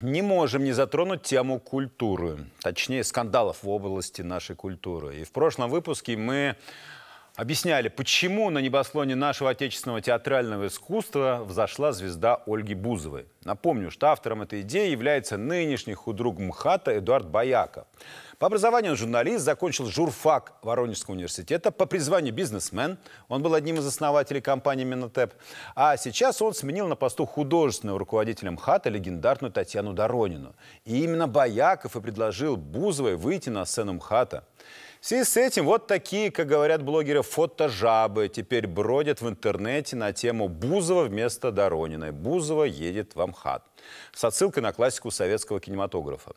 Не можем не затронуть тему культуры, точнее скандалов в области нашей культуры. И в прошлом выпуске мы объясняли, почему на небослоне нашего отечественного театрального искусства взошла звезда Ольги Бузовой. Напомню, что автором этой идеи является нынешний худрук МХАТа Эдуард Бояков. По образованию он журналист, закончил журфак Воронежского университета, по призванию бизнесмен. Он был одним из основателей компании Минотеп. А сейчас он сменил на посту художественного руководителя МХАТа легендарную Татьяну Доронину. И именно Бояков и предложил Бузовой выйти на сцену МХАТа. В связи с этим вот такие, как говорят блогеры, фотожабы теперь бродят в интернете на тему Бузова вместо Дорониной. Бузова едет в Амхат. С отсылкой на классику советского кинематографа.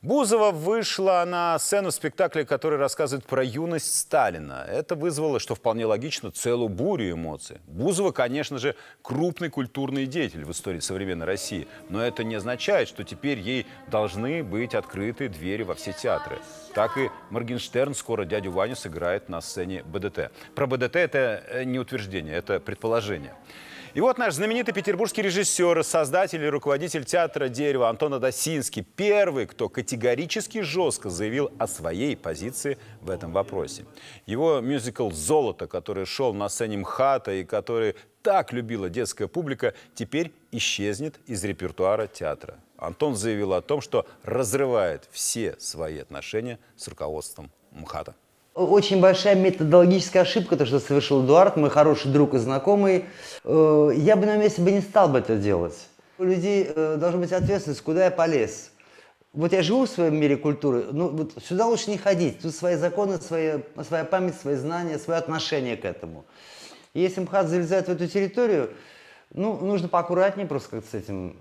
Бузова вышла на сцену спектакля, который рассказывает про юность Сталина. Это вызвало, что вполне логично, целую бурю эмоций. Бузова, конечно же, крупный культурный деятель в истории современной России. Но это не означает, что теперь ей должны быть открыты двери во все театры. Так и Моргенштерн скоро дядю Ваню сыграет на сцене БДТ. Про БДТ это э, не утверждение, это предположение. И вот наш знаменитый петербургский режиссер, создатель и руководитель театра «Дерево» Антон Адасинский первый, кто категорически жестко заявил о своей позиции в этом вопросе. Его мюзикл «Золото», который шел на сцене МХАТа и который так любила детская публика, теперь исчезнет из репертуара театра. Антон заявил о том, что разрывает все свои отношения с руководством МХАТа. Очень большая методологическая ошибка, то, что совершил Эдуард, мой хороший друг и знакомый. Э, я бы на месте бы не стал бы это делать. У людей э, должна быть ответственность, куда я полез. Вот я живу в своем мире культуры, ну вот сюда лучше не ходить. Тут свои законы, свои, своя память, свои знания, свое отношение к этому. И если МХАТ залезает в эту территорию, ну, нужно поаккуратнее просто как с этим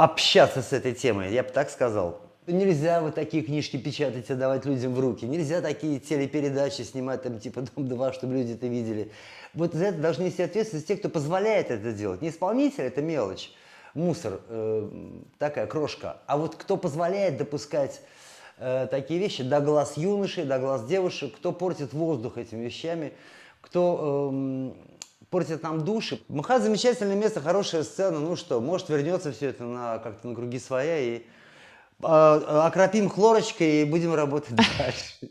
общаться с этой темой, я бы так сказал. Нельзя вот такие книжки печатать и давать людям в руки. Нельзя такие телепередачи снимать, там, типа дом два, чтобы люди это видели. Вот за это должны нести ответственность те, кто позволяет это делать. Не исполнитель – это мелочь, мусор, э, такая крошка. А вот кто позволяет допускать э, такие вещи, до глаз юношей, до глаз девушек, кто портит воздух этими вещами, кто... Э, портят нам души. Мха замечательное место, хорошая сцена, ну что, может вернется все это на как-то на круги своя и э, окропим хлорочкой и будем работать дальше.